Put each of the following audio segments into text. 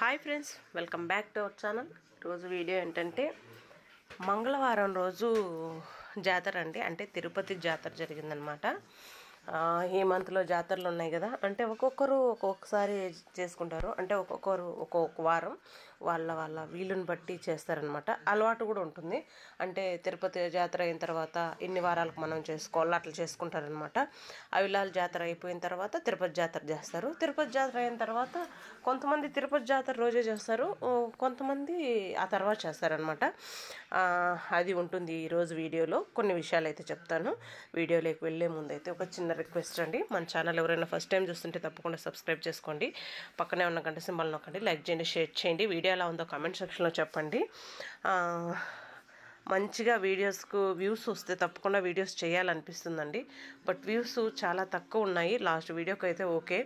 hi friends welcome back to our channel రోజు video ఏంటంటే మంగళవారం రోజు జాతర అండి అంటే తిరుపతి జాతర జరిగిందనమాట ఈ మంత్లో జాతరలు ఉన్నాయి కదా అంటే ఒక్కొక్కరు ఒక్కొక్కసారి చేసుకుంటారు అంటే ఒక్కొక్కరు ఒక్కొక్క వారం వాళ్ళ వాళ్ళ వీలుని బట్టి చేస్తారనమాట అలవాటు కూడా ఉంటుంది అంటే తిరుపతి జాతర అయిన తర్వాత ఇన్ని వారాలకు మనం చేసుకోవాలి అట్లా చేసుకుంటారనమాట అవిలాల్ జాతర అయిపోయిన తర్వాత తిరుపతి జాతర చేస్తారు తిరుపతి జాతర అయిన తర్వాత కొంతమంది తిరుపతి జాతర రోజే చేస్తారు కొంతమంది ఆ తర్వాత చేస్తారనమాట అది ఉంటుంది ఈరోజు వీడియోలో కొన్ని విషయాలు అయితే చెప్తాను వీడియోలోకి వెళ్ళే ముందైతే ఒక చిన్న రిక్వెస్ట్ అండి మన ఛానల్ ఎవరైనా ఫస్ట్ టైం చూస్తుంటే తప్పకుండా సబ్స్క్రైబ్ చేసుకోండి పక్కనే ఉన్న గంట సింబల్ నొక్కండి లైక్ చేయండి షేర్ చేయండి వీడియో ఎలా ఉందో కామెంట్ సెక్షన్లో చెప్పండి మంచిగా వీడియోస్కు వ్యూస్ వస్తే తప్పకుండా వీడియోస్ చేయాలనిపిస్తుందండి బట్ వ్యూస్ చాలా తక్కువ ఉన్నాయి లాస్ట్ వీడియోకి అయితే ఓకే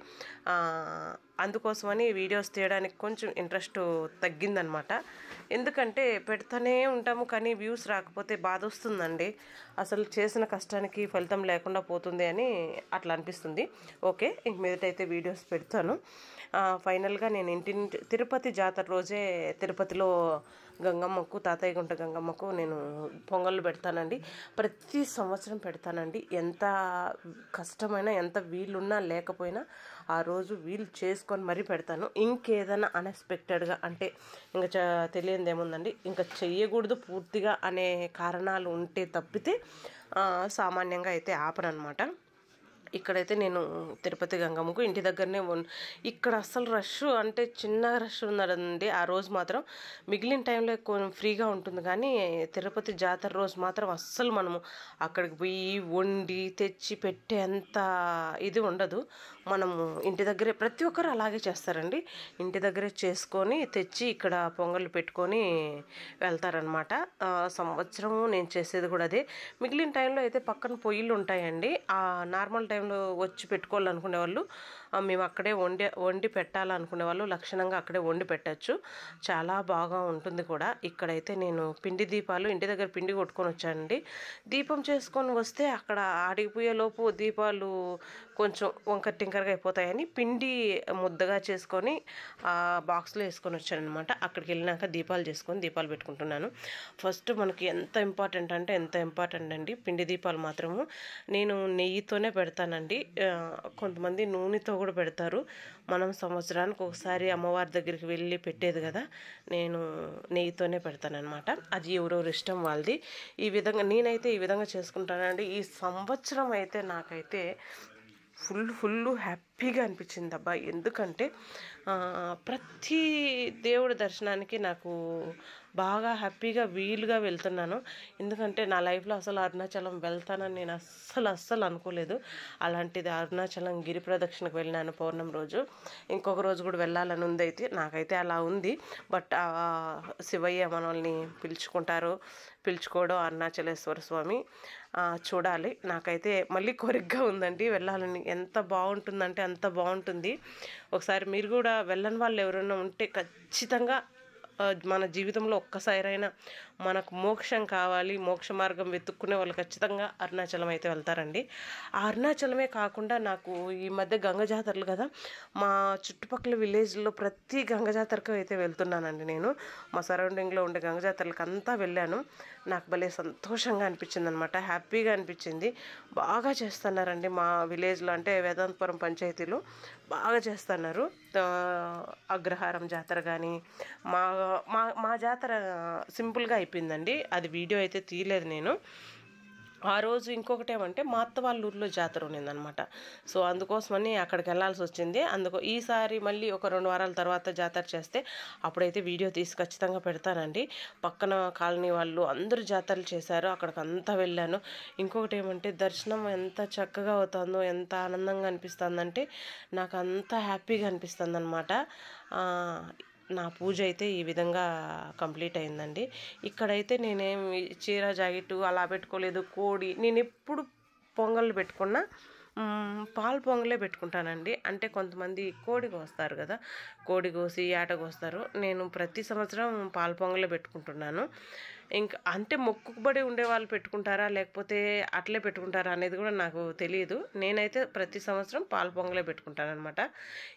అందుకోసమని వీడియోస్ తీయడానికి కొంచెం ఇంట్రెస్ట్ తగ్గిందనమాట ఎందుకంటే పెడతానే ఉంటాము కానీ వ్యూస్ రాకపోతే బాధ వస్తుందండి అసలు చేసిన కష్టానికి ఫలితం లేకుండా పోతుంది అని అట్లా అనిపిస్తుంది ఓకే ఇంక మీదటైతే వీడియోస్ పెడతాను ఫైనల్గా నేను ఇంటి తిరుపతి జాతర రోజే తిరుపతిలో గంగమ్మకు తాతయ్య గుంట గంగమ్మకు నేను పొంగళ్ళు పెడతానండి ప్రతి సంవత్సరం పెడతానండి ఎంత కష్టమైనా ఎంత వీలున్నా లేకపోయినా ఆ రోజు వీలు చేసుకొని మరీ పెడతాను ఇంకేదైనా అన్ఎక్స్పెక్టెడ్గా అంటే ఇంకా తెలియంది ఏముందండి ఇంకా చెయ్యకూడదు పూర్తిగా అనే కారణాలు ఉంటే తప్పితే సామాన్యంగా అయితే అనమాట ఇక్కడైతే నేను తిరుపతి గంగమ్మకు ఇంటి దగ్గరనే ఇక్కడ అస్సలు రష్ అంటే చిన్న రష్ ఉన్నదండి ఆ రోజు మాత్రం మిగిలిన టైంలో కొంచెం ఫ్రీగా ఉంటుంది కానీ తిరుపతి జాతర రోజు మాత్రం అస్సలు మనము అక్కడికి పోయి వండి తెచ్చి పెట్టేంత ఇది ఉండదు మనము ఇంటి దగ్గరే ప్రతి ఒక్కరు అలాగే చేస్తారండి ఇంటి దగ్గరే చేసుకొని తెచ్చి ఇక్కడ పొంగళ్ళు పెట్టుకొని వెళ్తారనమాట సంవత్సరము నేను చేసేది కూడా అదే మిగిలిన టైంలో అయితే పక్కన పొయ్యిలు ఉంటాయండి ఆ నార్మల్ టైంలో వచ్చి పెట్టుకోవాలనుకునే వాళ్ళు మేము అక్కడే వండి వండి పెట్టాలనుకునే వాళ్ళు లక్షణంగా అక్కడే వండి పెట్టచ్చు చాలా బాగా ఉంటుంది కూడా ఇక్కడైతే నేను పిండి దీపాలు ఇంటి దగ్గర పిండి కొట్టుకొని వచ్చానండి దీపం చేసుకొని వస్తే అక్కడ ఆడిపోయేలోపు దీపాలు కొంచెం వంకర టింకరగా అయిపోతాయని పిండి ముద్దగా చేసుకొని బాక్స్లో వేసుకొని వచ్చానమాట అక్కడికి వెళ్ళినాక దీపాలు చేసుకొని దీపాలు పెట్టుకుంటున్నాను ఫస్ట్ మనకి ఎంత ఇంపార్టెంట్ అంటే ఎంత ఇంపార్టెంట్ అండి పిండి దీపాలు మాత్రము నేను నెయ్యితోనే పెడతానండి కొంతమంది నూనెతో కూడా పెడతారు మనం సంవత్సరానికి ఒకసారి అమ్మవారి దగ్గరికి వెళ్ళి పెట్టేది కదా నేను నెయ్యితోనే పెడతానమాట అది ఎవరెవరు ఇష్టం వాళ్ళది ఈ విధంగా నేనైతే ఈ విధంగా చేసుకుంటానండి ఈ సంవత్సరం అయితే నాకైతే ఫుల్ ఫుల్ హ్యాపీ హ్యాపీగా అనిపించింది అబ్బా ఎందుకంటే ప్రతి దేవుడి దర్శనానికి నాకు బాగా హ్యాపీగా వీలుగా వెళ్తున్నాను ఎందుకంటే నా లైఫ్లో అసలు అరుణాచలం వెళ్తానని నేను అస్సలు అస్సలు అనుకోలేదు అలాంటిది అరుణాచలం గిరి ప్రదక్షిణకు వెళ్ళినాను పౌర్ణం రోజు ఇంకొక రోజు కూడా వెళ్ళాలని ఉంది అయితే నాకైతే అలా ఉంది బట్ శివయ్య మనల్ని పిలుచుకుంటారు పిలుచుకోవడం అరుణాచలేశ్వర స్వామి చూడాలి నాకైతే మళ్ళీ కోరికగా ఉందండి వెళ్ళాలని ఎంత బాగుంటుందంటే అంత బాగుంటుంది ఒకసారి మీరు కూడా వెళ్ళని వాళ్ళు ఎవరైనా ఉంటే ఖచ్చితంగా మన జీవితంలో ఒక్కసారైనా మనకు మోక్షం కావాలి మోక్ష మార్గం వెతుక్కునే వాళ్ళు ఖచ్చితంగా అరుణాచలం అయితే వెళ్తారండి ఆ అరుణాచలమే కాకుండా నాకు ఈ మధ్య గంగ జాతరలు కదా మా చుట్టుపక్కల విలేజ్లో ప్రతి గంగ జాతరకు అయితే వెళ్తున్నానండి నేను మా సరౌండింగ్లో ఉండే గంగ జాతరలకు అంతా వెళ్ళాను నాకు భలే సంతోషంగా అనిపించింది అనమాట హ్యాపీగా అనిపించింది బాగా చేస్తున్నారండి మా విలేజ్లో అంటే వేదాంతపురం పంచాయతీలో బాగా చేస్తున్నారు అగ్రహారం జాతర కానీ మా మా మా జాతర సింపుల్గా అయిపోయిందండి అది వీడియో అయితే తీయలేదు నేను ఆ రోజు ఇంకొకటి ఏమంటే మా అత్త వాళ్ళ ఊర్లో జాతర ఉన్నిందనమాట సో అందుకోసమని అక్కడికి వెళ్ళాల్సి వచ్చింది అందుకో ఈసారి మళ్ళీ ఒక రెండు వారాల తర్వాత జాతర చేస్తే అప్పుడైతే వీడియో తీసి ఖచ్చితంగా పెడతానండి పక్కన కాలనీ వాళ్ళు అందరూ జాతరలు చేశారు అక్కడికి అంతా వెళ్ళాను ఇంకొకటి ఏమంటే దర్శనం ఎంత చక్కగా అవుతుందో ఎంత ఆనందంగా అనిపిస్తుందంటే నాకు అంత హ్యాపీగా అనిపిస్తుంది అనమాట నా పూజ అయితే ఈ విధంగా కంప్లీట్ అయిందండి ఇక్కడైతే నేనేం చీర జాకెట్ అలా పెట్టుకోలేదు కోడి నేను ఎప్పుడు పొంగళ్ళు పెట్టుకున్నా పాలు పొంగలే పెట్టుకుంటానండి అంటే కొంతమంది కోడి కోస్తారు కదా కోడి కోసి ఏట కోస్తారు నేను ప్రతి సంవత్సరం పాలు పొంగలే పెట్టుకుంటున్నాను ఇంకా అంటే మొక్కుబడి ఉండే వాళ్ళు పెట్టుకుంటారా లేకపోతే అట్లే పెట్టుకుంటారా అనేది కూడా నాకు తెలియదు నేనైతే ప్రతి సంవత్సరం పాల పొంగలే అనమాట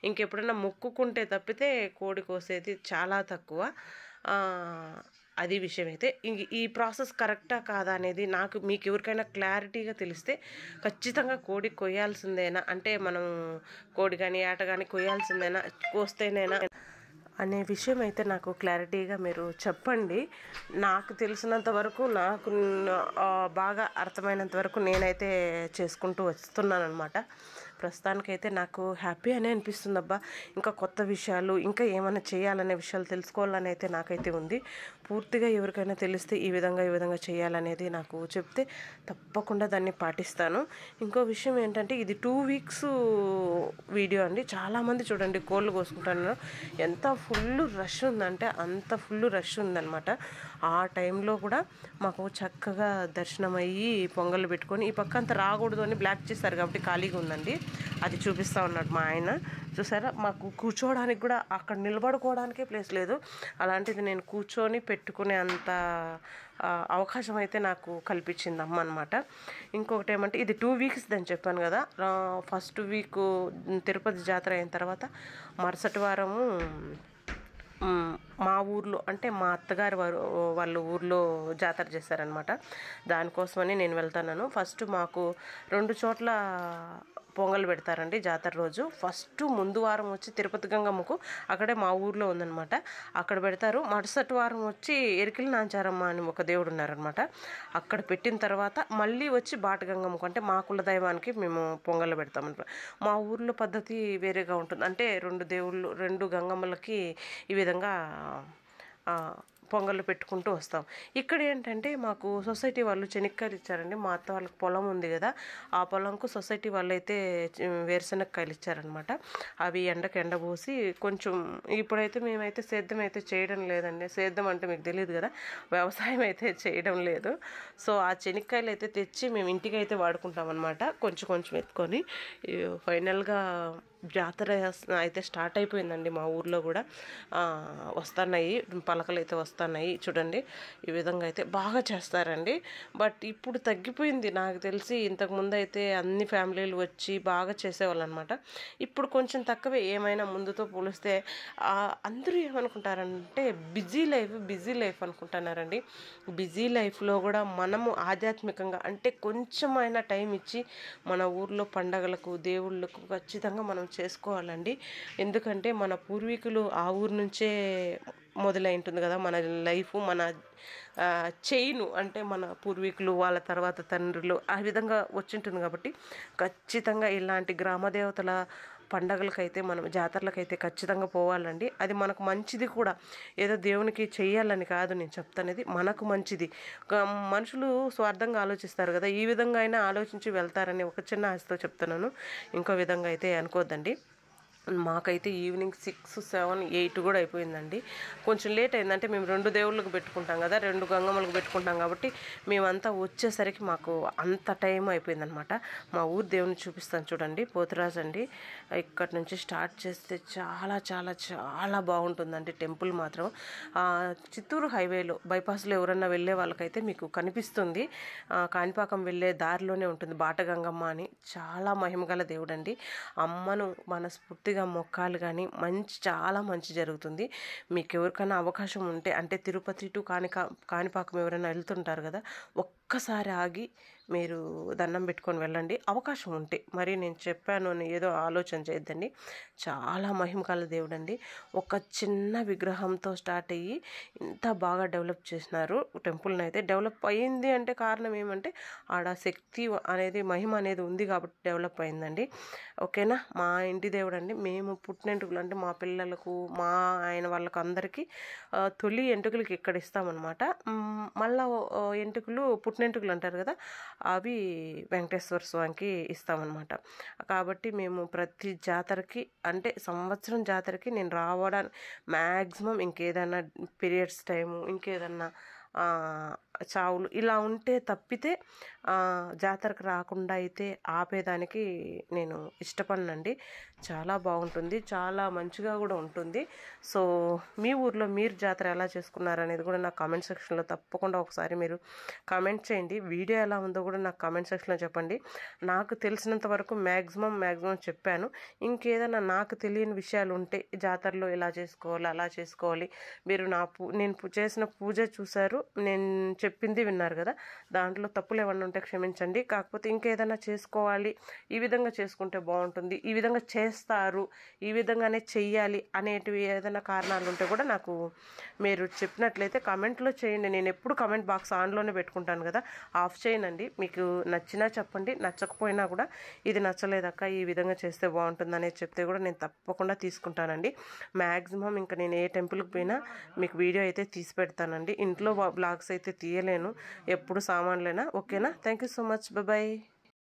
ఇంకెప్పుడన్నా మొక్కుకుంటే తప్పితే కోడి కోసేది చాలా తక్కువ అది విషయం అయితే ఇంక ఈ ప్రాసెస్ కరెక్టా కాదా అనేది నాకు మీకు ఎవరికైనా క్లారిటీగా తెలిస్తే ఖచ్చితంగా కోడి కొయ్యాల్సిందేనా అంటే మనం కోడి కానీ ఆట కానీ కొయ్యాల్సిందేనా కోస్తేనేనా అనే విషయం అయితే నాకు క్లారిటీగా మీరు చెప్పండి నాకు తెలిసినంత వరకు నాకు బాగా అర్థమైనంత వరకు నేనైతే చేసుకుంటూ వస్తున్నాను అనమాట ప్రస్తుతానికైతే నాకు హ్యాపీ అనే అనిపిస్తుంది అబ్బా ఇంకా కొత్త విషయాలు ఇంకా ఏమైనా చేయాలనే విషయాలు తెలుసుకోవాలని అయితే నాకైతే ఉంది పూర్తిగా ఎవరికైనా తెలిస్తే ఈ విధంగా ఈ విధంగా చేయాలనేది నాకు చెప్తే తప్పకుండా దాన్ని పాటిస్తాను ఇంకో విషయం ఏంటంటే ఇది టూ వీక్స్ వీడియో అండి చాలామంది చూడండి కోళ్ళు కోసుకుంటున్నారు ఎంత ఫుల్ రష్ ఉందంటే అంత ఫుల్ రష్ ఉందనమాట ఆ టైంలో కూడా మాకు చక్కగా దర్శనం అయ్యి పొంగళ్ళు పెట్టుకొని ఈ పక్క అంత రాకూడదు అని బ్లాక్ చేస్తారు కాబట్టి ఖాళీగా ఉందండి అది చూపిస్తూ ఉన్నాడు మా ఆయన చూసారా మాకు కూర్చోవడానికి కూడా అక్కడ నిలబడుకోవడానికే ప్లేస్ లేదు అలాంటిది నేను కూర్చొని పెట్టుకునే అంత అవకాశం అయితే నాకు కల్పించింది అమ్మ అనమాట ఇంకొకటి ఏమంటే ఇది టూ వీక్స్ అని చెప్పాను కదా ఫస్ట్ వీక్ తిరుపతి జాతర అయిన తర్వాత మరుసటి వారము మా ఊర్లో అంటే మా అత్తగారు వారు వాళ్ళు ఊర్లో జాతర చేశారనమాట దానికోసమని నేను వెళ్తాను ఫస్ట్ మాకు రెండు చోట్ల పొంగల్ పెడతారండి జాతర రోజు ఫస్ట్ ముందు వారం వచ్చి తిరుపతి గంగమ్మకు అక్కడే మా ఊర్లో ఉందనమాట అక్కడ పెడతారు మరుసటి వారం వచ్చి ఎరికిలి నాంచారమ్మ అని ఒక దేవుడు ఉన్నారనమాట అక్కడ పెట్టిన తర్వాత మళ్ళీ వచ్చి బాట గంగమ్మకు అంటే మా కుల దైవానికి మేము పొంగల్ పెడతామన్నమాట మా ఊర్లో పద్ధతి వేరేగా ఉంటుంది అంటే రెండు దేవుళ్ళు రెండు గంగమ్మలకి ఈ విధంగా పొంగళ్ళు పెట్టుకుంటూ వస్తాం ఇక్కడ ఏంటంటే మాకు సొసైటీ వాళ్ళు చెనిక్కాయలు ఇచ్చారండి మా అత్త వాళ్ళకి పొలం ఉంది కదా ఆ పొలంకు సొసైటీ వాళ్ళు అయితే వేరుశనక్కాయలు ఇచ్చారనమాట అవి ఎండకు ఎండబోసి కొంచెం ఇప్పుడైతే మేమైతే సేద్యం అయితే చేయడం లేదండి సేద్యం అంటే మీకు తెలియదు కదా వ్యవసాయం అయితే చేయడం లేదు సో ఆ చెనిక్కాయలు అయితే తెచ్చి మేము ఇంటికి అయితే వాడుకుంటాం అనమాట కొంచెం కొంచెం ఎత్తుకొని ఫైనల్గా జాతర అయితే స్టార్ట్ అయిపోయిందండి మా ఊర్లో కూడా వస్తున్నాయి పలకలు అయితే వస్తున్నాయి చూడండి ఈ విధంగా అయితే బాగా చేస్తారండి బట్ ఇప్పుడు తగ్గిపోయింది నాకు తెలిసి ఇంతకుముందు అయితే అన్ని ఫ్యామిలీలు వచ్చి బాగా చేసేవాళ్ళు అనమాట ఇప్పుడు కొంచెం తక్కువే ఏమైనా ముందుతో పోలిస్తే అందరూ ఏమనుకుంటారంటే బిజీ లైఫ్ బిజీ లైఫ్ అనుకుంటున్నారండి బిజీ లైఫ్లో కూడా మనము ఆధ్యాత్మికంగా అంటే కొంచెమైనా టైం ఇచ్చి మన ఊర్లో పండగలకు దేవుళ్ళకు ఖచ్చితంగా మనం చేసుకోవాలండి ఎందుకంటే మన పూర్వీకులు ఆ ఊరు నుంచే మొదలై ఉంటుంది కదా మన లైఫ్ మన చైను అంటే మన పూర్వీకులు వాళ్ళ తర్వాత తండ్రులు ఆ విధంగా వచ్చింటుంది కాబట్టి ఖచ్చితంగా ఇలాంటి గ్రామ దేవతల పండగలకైతే మనం జాతరలకైతే ఖచ్చితంగా పోవాలండి అది మనకు మంచిది కూడా ఏదో దేవునికి చేయాలని కాదు నేను చెప్తానేది మనకు మంచిది మనుషులు స్వార్థంగా ఆలోచిస్తారు కదా ఈ విధంగా అయినా ఆలోచించి వెళ్తారని ఒక చిన్న ఆశతో చెప్తున్నాను ఇంకో విధంగా అయితే అనుకోద్దండి మాకైతే ఈవినింగ్ సిక్స్ సెవెన్ ఎయిట్ కూడా అయిపోయిందండి కొంచెం లేట్ అయిందంటే మేము రెండు దేవుళ్ళకు పెట్టుకుంటాం కదా రెండు గంగమ్మలకు పెట్టుకుంటాం కాబట్టి మేమంతా వచ్చేసరికి మాకు అంత టైం అయిపోయిందనమాట మా ఊరు దేవుని చూపిస్తాను చూడండి పోతురాజ్ అండి ఇక్కడ నుంచి స్టార్ట్ చేస్తే చాలా చాలా చాలా బాగుంటుందండి టెంపుల్ మాత్రం చిత్తూరు హైవేలో బైపాస్లో ఎవరన్నా వెళ్ళే వాళ్ళకైతే మీకు కనిపిస్తుంది కాణిపాకం వెళ్ళే దారిలోనే ఉంటుంది బాటగంగమ్మ అని చాలా మహిమగల దేవుడండి అమ్మను మనస్ఫూర్తిగా పూర్తిగా మొక్కాలు కానీ మంచి చాలా మంచి జరుగుతుంది మీకు ఎవరికైనా అవకాశం ఉంటే అంటే తిరుపతి టు కాణికా కాణిపాకం ఎవరైనా వెళ్తుంటారు కదా ఒక్కసారి ఆగి మీరు దండం పెట్టుకొని వెళ్ళండి అవకాశం ఉంటే మరి నేను చెప్పాను అని ఏదో ఆలోచన చేయొద్దండి చాలా మహిమకాల దేవుడు అండి ఒక చిన్న విగ్రహంతో స్టార్ట్ అయ్యి ఇంత బాగా డెవలప్ చేసినారు టెంపుల్ని అయితే డెవలప్ అయింది అంటే కారణం ఏమంటే ఆడ శక్తి అనేది మహిమ అనేది ఉంది కాబట్టి డెవలప్ అయిందండి ఓకేనా మా ఇంటి దేవుడు అండి మేము పుట్టినెంటుకులు అంటే మా పిల్లలకు మా ఆయన వాళ్ళకు అందరికీ తొలి ఎంటుకలకి ఇక్కడ ఇస్తామన్నమాట మళ్ళా ఎంటుకులు పుట్టినెంటుకులు అంటారు కదా అవి వెంకటేశ్వర స్వామికి ఇస్తామన్నమాట కాబట్టి మేము ప్రతి జాతరకి అంటే సంవత్సరం జాతరకి నేను రావడానికి మ్యాక్సిమం ఇంకేదన్నా పీరియడ్స్ టైము ఇంకేదన్నా చావులు ఇలా ఉంటే తప్పితే జాతరకు రాకుండా అయితే ఆపేదానికి నేను ఇష్టపడనండి చాలా బాగుంటుంది చాలా మంచిగా కూడా ఉంటుంది సో మీ ఊర్లో మీరు జాతర ఎలా చేసుకున్నారు అనేది కూడా నా కామెంట్ సెక్షన్లో తప్పకుండా ఒకసారి మీరు కామెంట్ చేయండి వీడియో ఎలా ఉందో కూడా నాకు కామెంట్ సెక్షన్లో చెప్పండి నాకు తెలిసినంత వరకు మ్యాక్సిమం మ్యాక్సిమం చెప్పాను ఇంకేదైనా నాకు తెలియని విషయాలు ఉంటే జాతరలో ఇలా చేసుకోవాలి అలా చేసుకోవాలి మీరు నా పూ నేను చేసిన పూజ చూశారు నేను చెప్పింది విన్నారు కదా దాంట్లో తప్పులు ఏమన్నా ఉంటే క్షమించండి కాకపోతే ఇంకేదైనా చేసుకోవాలి ఈ విధంగా చేసుకుంటే బాగుంటుంది ఈ విధంగా చేస్తారు ఈ విధంగానే చెయ్యాలి అనేటివి ఏదైనా కారణాలు ఉంటే కూడా నాకు మీరు చెప్పినట్లయితే కమెంట్లో చేయండి నేను ఎప్పుడు కమెంట్ బాక్స్ ఆన్లోనే పెట్టుకుంటాను కదా ఆఫ్ చేయనండి మీకు నచ్చినా చెప్పండి నచ్చకపోయినా కూడా ఇది నచ్చలేదక్క ఈ విధంగా చేస్తే బాగుంటుంది అనేది చెప్తే కూడా నేను తప్పకుండా తీసుకుంటానండి మ్యాక్సిమం ఇంకా నేను ఏ టెంపుల్కి పోయినా మీకు వీడియో అయితే తీసి పెడతానండి ఇంట్లో బ్లాగ్స్ అయితే తీ తీయలేను ఎప్పుడు సామాన్లైనా ఓకేనా thank you so much bye